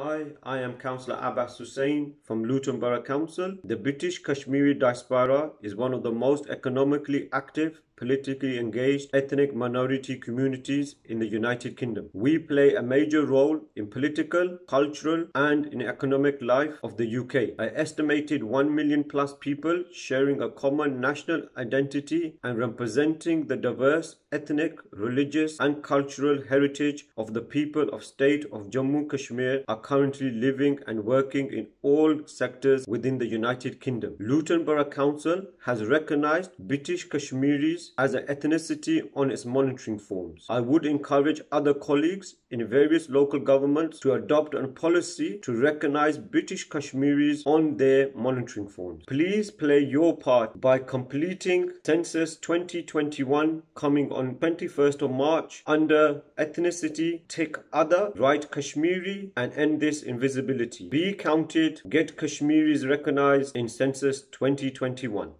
Hi, I am Councillor Abbas Hussain from Luton Borough Council. The British Kashmiri diaspora is one of the most economically active, politically engaged ethnic minority communities in the United Kingdom. We play a major role in political, cultural, and in economic life of the UK. An estimated 1 million plus people sharing a common national identity and representing the diverse ethnic, religious, and cultural heritage of the people of state of Jammu Kashmir are currently living and working in all sectors within the United Kingdom. Luton Borough Council has recognized British Kashmiris as an ethnicity on its monitoring forms. I would encourage other colleagues in various local governments to adopt a policy to recognize British Kashmiris on their monitoring forms. Please play your part by completing Census 2021 coming on 21st of March under ethnicity, tick other, write Kashmiri and end this invisibility. Be counted, get Kashmiris recognized in Census 2021.